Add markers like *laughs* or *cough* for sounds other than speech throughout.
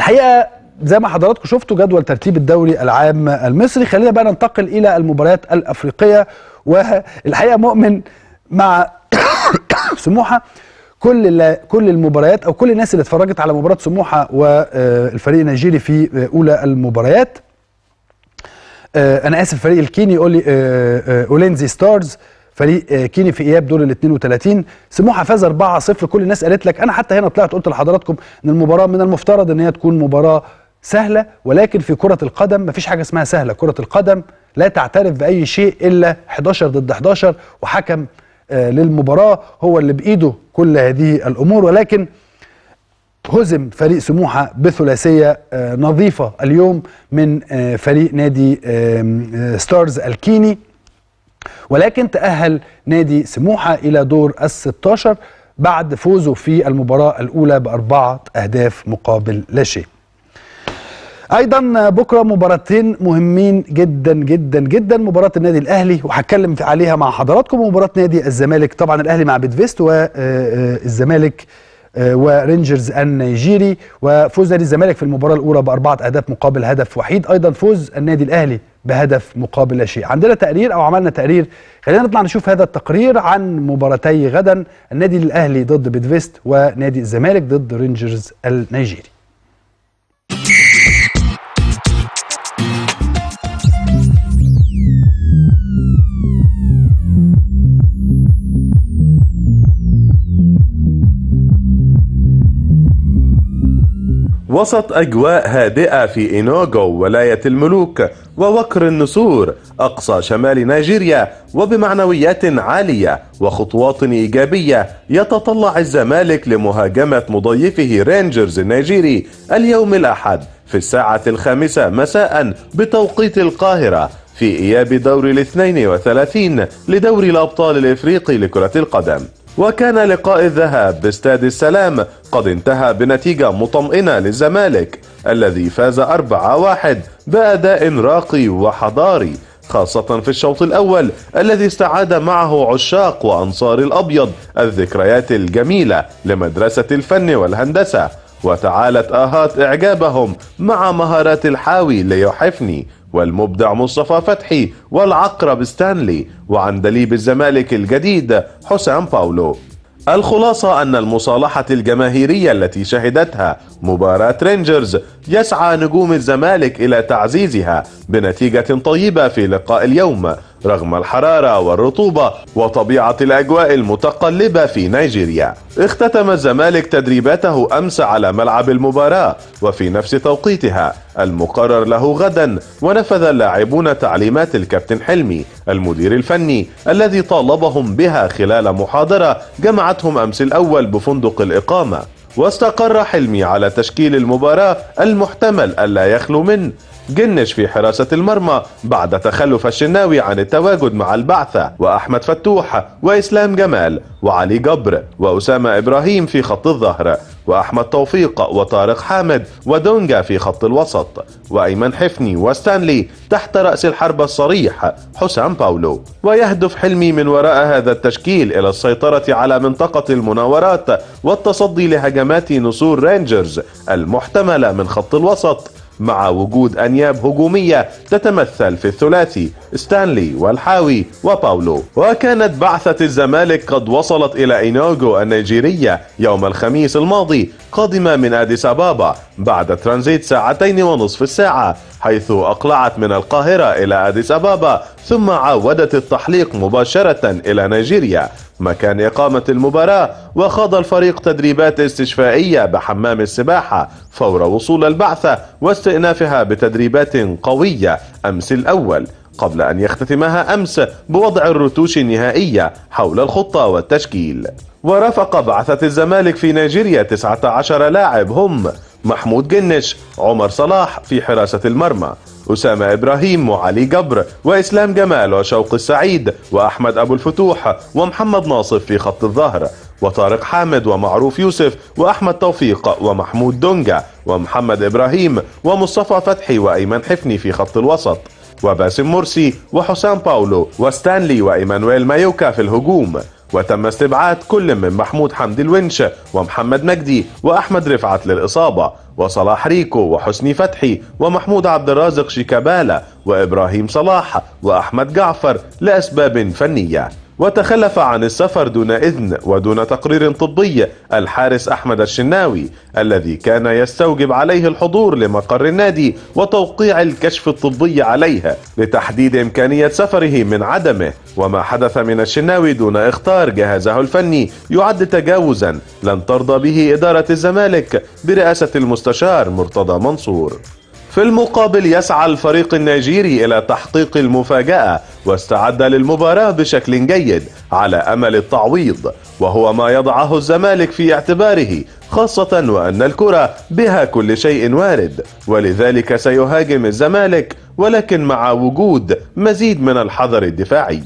الحقيقه زي ما حضراتكم شفتوا جدول ترتيب الدوري العام المصري خلينا بقى ننتقل الى المباريات الافريقيه والحقيقه مؤمن مع *coughs* سموحه كل كل المباريات او كل الناس اللي اتفرجت على مباراه سموحه والفريق النيجيري في اولى المباريات آه، انا اسف الفريق الكيني آه، آه، اولينزي ستارز فريق آه، كيني في اياب دور ال 32 سموحه فاز 4-0 كل الناس قالت لك انا حتى هنا طلعت قلت لحضراتكم ان المباراه من المفترض ان هي تكون مباراه سهله ولكن في كره القدم مفيش حاجه اسمها سهله كره القدم لا تعترف باي شيء الا 11 ضد 11 وحكم آه، للمباراه هو اللي بايده كل هذه الامور ولكن هزم فريق سموحة بثلاثية آه، نظيفة اليوم من فريق نادي ستارز الكيني ولكن تأهل نادي سموحة إلى دور ال 16 بعد فوزه في المباراة الأولى بأربعة أهداف مقابل لا شيء ايضا بكره مباراتين مهمين جدا جدا جدا مباراه النادي الاهلي وهتكلم عليها مع حضراتكم ومباراه نادي الزمالك طبعا الاهلي مع بيتفيست والزمالك آه، آه، آه، ورينجرز النيجيري وفوز نادي الزمالك في المباراه الاولى باربعه اهداف مقابل هدف وحيد ايضا فوز النادي الاهلي بهدف مقابل لا شيء عندنا تقرير او عملنا تقرير خلينا نطلع نشوف هذا التقرير عن مباراتي غدا النادي الاهلي ضد بيدفيست ونادي الزمالك ضد رينجرز النيجيري وسط أجواء هادئة في إينوغو ولاية الملوك ووكر النسور أقصى شمال نيجيريا وبمعنويات عالية وخطوات إيجابية يتطلع الزمالك لمهاجمة مضيفه رينجرز النيجيري اليوم الأحد في الساعة الخامسة مساء بتوقيت القاهرة في إياب دور الاثنين وثلاثين لدوري الأبطال الإفريقي لكرة القدم وكان لقاء الذهاب باستاد السلام قد انتهى بنتيجة مطمئنة للزمالك الذي فاز 4-1 بأداء راقي وحضاري خاصة في الشوط الأول الذي استعاد معه عشاق وأنصار الأبيض الذكريات الجميلة لمدرسة الفن والهندسة وتعالت آهات إعجابهم مع مهارات الحاوي ليحفني والمبدع مصطفى فتحي والعقرب ستانلي وعندليب الزمالك الجديد حسام باولو الخلاصة أن المصالحة الجماهيرية التي شهدتها مباراة رينجرز يسعى نجوم الزمالك إلى تعزيزها بنتيجة طيبة في لقاء اليوم رغم الحرارة والرطوبة وطبيعة الأجواء المتقلبة في نيجيريا اختتم الزمالك تدريباته أمس على ملعب المباراة وفي نفس توقيتها المقرر له غدا ونفذ اللاعبون تعليمات الكابتن حلمي المدير الفني الذي طالبهم بها خلال محاضرة جمعتهم أمس الأول بفندق الإقامة واستقر حلمي على تشكيل المباراة المحتمل ألا يخلو من جنش في حراسة المرمى بعد تخلف الشناوي عن التواجد مع البعثة وأحمد فتوح وإسلام جمال وعلي جبر وأسامة إبراهيم في خط الظهر وأحمد توفيق وطارق حامد ودونجا في خط الوسط وأيمن حفني وستانلي تحت رأس الحربة الصريح حسام باولو ويهدف حلمي من وراء هذا التشكيل إلى السيطرة على منطقة المناورات والتصدي لهجمات نصور رينجرز المحتملة من خط الوسط مع وجود أنياب هجومية تتمثل في الثلاثي ستانلي والحاوي وباولو وكانت بعثة الزمالك قد وصلت إلى إينوغو النيجيرية يوم الخميس الماضي قادمة من أديس أبابا بعد ترانزيت ساعتين ونصف الساعة حيث أقلعت من القاهرة إلى أديس أبابا ثم عودت التحليق مباشرة إلى نيجيريا مكان إقامة المباراة وخاض الفريق تدريبات استشفائية بحمام السباحة فور وصول البعثة واستئنافها بتدريبات قوية أمس الأول قبل أن يختتمها أمس بوضع الرتوش النهائية حول الخطة والتشكيل ورافق بعثة الزمالك في نيجيريا 19 لاعب هم محمود جنش عمر صلاح في حراسة المرمى أسامة إبراهيم وعلي جبر وإسلام جمال وشوق السعيد وأحمد أبو الفتوح ومحمد ناصف في خط الظهر وطارق حامد ومعروف يوسف وأحمد توفيق ومحمود دونجا ومحمد إبراهيم ومصطفى فتحي وأيمن حفني في خط الوسط وباسم مرسي وحسام باولو وستانلي وإيمانويل مايوكا في الهجوم وتم استبعاد كل من محمود حمدي الونش ومحمد مجدي وأحمد رفعت للإصابة وصلاح ريكو وحسني فتحي ومحمود عبد الرازق شيكابالا وإبراهيم صلاح وأحمد جعفر لأسباب فنية وتخلف عن السفر دون إذن ودون تقرير طبي الحارس أحمد الشناوي الذي كان يستوجب عليه الحضور لمقر النادي وتوقيع الكشف الطبي عليها لتحديد إمكانية سفره من عدمه وما حدث من الشناوي دون إختار جهازه الفني يعد تجاوزا لن ترضى به إدارة الزمالك برئاسة المستشار مرتضى منصور في المقابل يسعى الفريق النيجيري إلى تحقيق المفاجأة واستعد للمباراة بشكل جيد على أمل التعويض وهو ما يضعه الزمالك في اعتباره خاصة وأن الكرة بها كل شيء وارد ولذلك سيهاجم الزمالك ولكن مع وجود مزيد من الحذر الدفاعي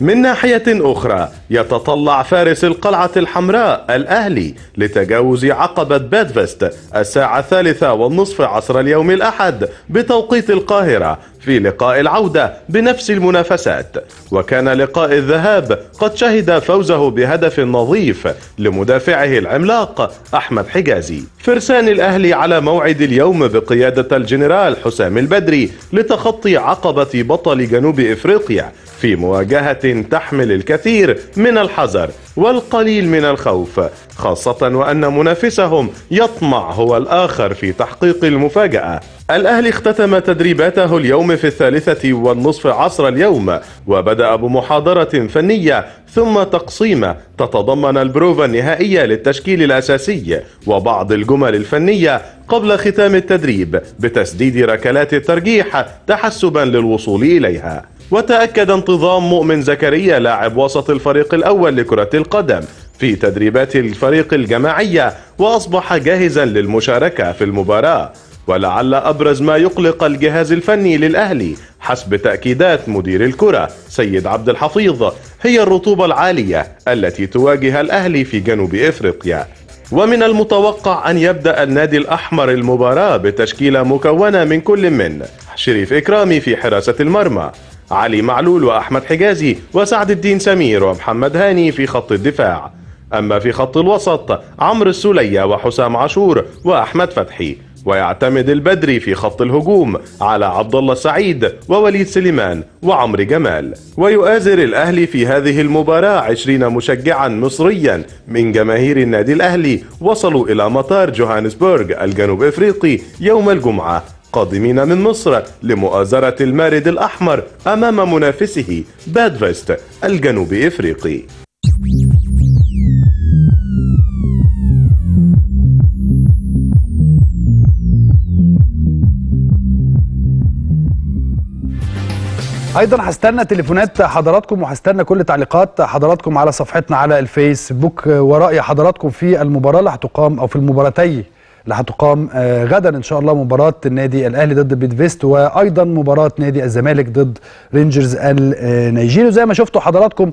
من ناحية أخرى يتطلع فارس القلعة الحمراء الأهلي لتجاوز عقبة بادفست الساعة الثالثة والنصف عصر اليوم الأحد بتوقيت القاهرة في لقاء العودة بنفس المنافسات وكان لقاء الذهاب قد شهد فوزه بهدف نظيف لمدافعه العملاق أحمد حجازي فرسان الأهلي على موعد اليوم بقيادة الجنرال حسام البدري لتخطي عقبة بطل جنوب إفريقيا في مواجهة تحمل الكثير من الحذر والقليل من الخوف خاصة وأن منافسهم يطمع هو الآخر في تحقيق المفاجأة الأهلي اختتم تدريباته اليوم في الثالثة والنصف عصر اليوم وبدأ بمحاضرة فنية ثم تقسيمة تتضمن البروفا النهائية للتشكيل الأساسي وبعض الجمل الفنية قبل ختام التدريب بتسديد ركلات الترجيح تحسبا للوصول إليها وتأكد انتظام مؤمن زكريا لاعب وسط الفريق الأول لكرة القدم في تدريبات الفريق الجماعية وأصبح جاهزا للمشاركة في المباراة ولعل أبرز ما يقلق الجهاز الفني للأهلي حسب تأكيدات مدير الكرة سيد عبد الحفيظ هي الرطوبة العالية التي تواجه الأهلي في جنوب إفريقيا ومن المتوقع أن يبدأ النادي الأحمر المباراة بتشكيلة مكونة من كل من شريف إكرامي في حراسة المرمى علي معلول وأحمد حجازي وسعد الدين سمير ومحمد هاني في خط الدفاع أما في خط الوسط عمرو السولية وحسام عاشور وأحمد فتحي ويعتمد البدري في خط الهجوم على عبد الله سعيد ووليد سليمان وعمرو جمال ويؤازر الأهلي في هذه المباراة 20 مشجعا مصريا من جماهير النادي الأهلي وصلوا إلى مطار جوهانسبرغ الجنوب إفريقي يوم الجمعة قادمين من مصر لمؤازرة المارد الأحمر أمام منافسه بادفست الجنوب إفريقي ايضا هستنى تليفونات حضراتكم وهستنى كل تعليقات حضراتكم على صفحتنا على الفيسبوك وراي حضراتكم في المباراه اللي هتقام او في المباراتي اللي هتقام آه، غدا ان شاء الله مباراه النادي الاهلي ضد بيدفيست وايضا مباراه نادي الزمالك ضد رينجرز النيجيري وزي ما شفتوا حضراتكم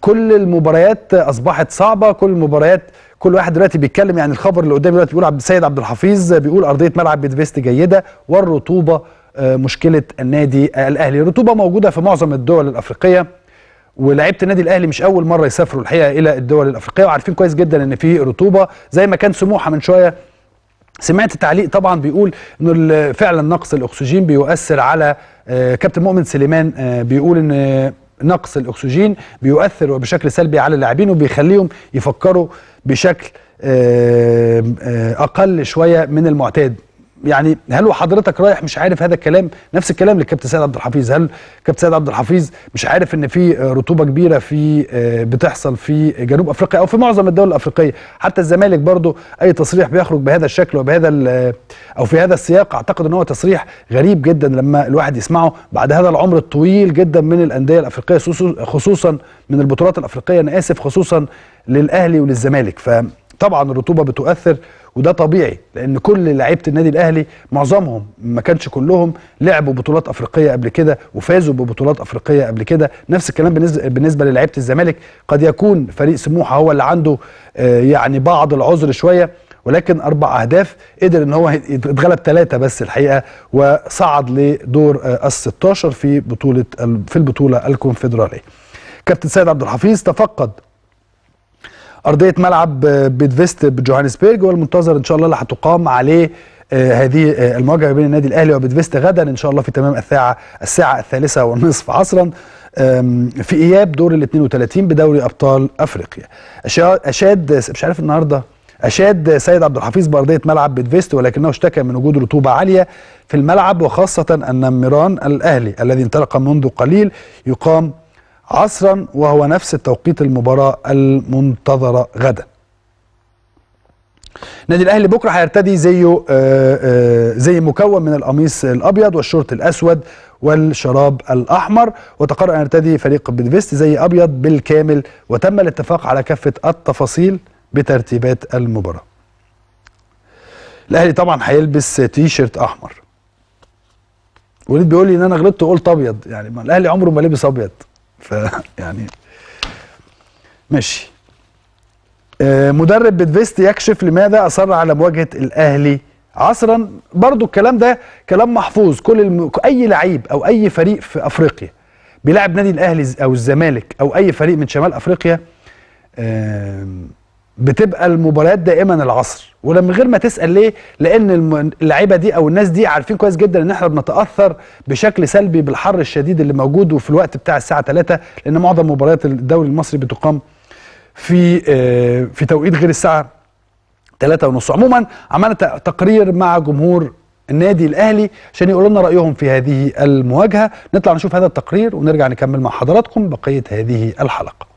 كل المباريات اصبحت صعبه كل المباريات كل واحد دلوقتي بيتكلم يعني الخبر اللي قدامي دلوقتي بيقول عبد السيد عبد الحفيظ بيقول ارضيه ملعب بيدفيست جيده والرطوبه آه، مشكله النادي الاهلي الرطوبه موجوده في معظم الدول الافريقيه ولاعيبه النادي الاهلي مش اول مره يسافروا الحقيقه الى الدول الافريقيه وعارفين كويس جدا ان في رطوبه زي ما كان سموحه من شويه سمعت تعليق طبعا بيقول انه فعلا نقص الاكسجين بيؤثر على آه، كابتن مؤمن سليمان آه، بيقول ان نقص الاكسجين بيؤثر بشكل سلبي على اللاعبين وبيخليهم يفكروا بشكل اقل شويه من المعتاد يعني هل وحضرتك رايح مش عارف هذا الكلام نفس الكلام للكابتن سيد عبد الحفيظ هل كابتن سيد عبد الحفيظ مش عارف ان في رطوبه كبيره في آه، بتحصل في جنوب افريقيا او في معظم الدول الافريقيه حتى الزمالك برضو اي تصريح بيخرج بهذا الشكل وبهذا آه، او في هذا السياق اعتقد ان هو تصريح غريب جدا لما الواحد يسمعه بعد هذا العمر الطويل جدا من الانديه الافريقيه خصوصا من البطولات الافريقيه انا اسف خصوصا للاهلي وللزمالك ف طبعا الرطوبه بتؤثر وده طبيعي لان كل لعيبه النادي الاهلي معظمهم ما كانش كلهم لعبوا بطولات افريقيه قبل كده وفازوا ببطولات افريقيه قبل كده نفس الكلام بالنسبه للعيبه الزمالك قد يكون فريق سموحه هو اللي عنده آه، يعني بعض العذر شويه ولكن اربع اهداف قدر ان هو يتغلب ثلاثه بس الحقيقه وصعد لدور آه، ال 16 في بطوله في البطوله الكونفدراليه كابتن سيد عبد الحفيظ تفقد ارضيه ملعب بيتفيست بجوهانسبرج والمنتظر ان شاء الله اللي هتقام عليه آه، هذه آه، المواجهه بين النادي الاهلي وبيتفيست غدا ان شاء الله في تمام الساعه الساعه الثالثه والنصف عصرا في اياب دور ال 32 بدوري ابطال افريقيا اشاد مش عارف النهارده أشاد سيد عبد الحفيظ بأرضية ملعب بيتفيست ولكنه اشتكى من وجود رطوبة عالية في الملعب وخاصة أن ميران الأهلي الذي انطلق منذ قليل يقام عصرا وهو نفس التوقيت المباراة المنتظرة غدا النادي الاهلي بكره هيرتدي زيه آه، آه، زي مكون من القميص الابيض والشورت الاسود والشراب الاحمر وتقرر ان يرتدي فريق بيدفيست زي ابيض بالكامل وتم الاتفاق على كافه التفاصيل بترتيبات المباراه. الاهلي طبعا هيلبس تي شيرت احمر. وليد بيقول لي ان انا غلطت وقلت ابيض يعني الاهلي عمره ما لبس ابيض فيعني *laughs* ماشي آه، مدرب بتفيست يكشف لماذا اصر على مواجهه الاهلي عصرا برضو الكلام ده كلام محفوظ كل الم... اي لعيب او اي فريق في افريقيا بيلعب نادي الاهلي او الزمالك او اي فريق من شمال افريقيا بتبقى المباريات دائما العصر ولما غير ما تسال ليه لان اللعيبه دي او الناس دي عارفين كويس جدا ان احنا بنتاثر بشكل سلبي بالحر الشديد اللي موجود وفي الوقت بتاع الساعه 3 لان معظم مباريات الدوري المصري بتقام في آه، في توقيت غير الساعه 3 ونص عموما عملنا تقرير مع جمهور النادي الاهلي عشان يقولوا لنا رايهم في هذه المواجهه نطلع نشوف هذا التقرير ونرجع نكمل مع حضراتكم بقيه هذه الحلقه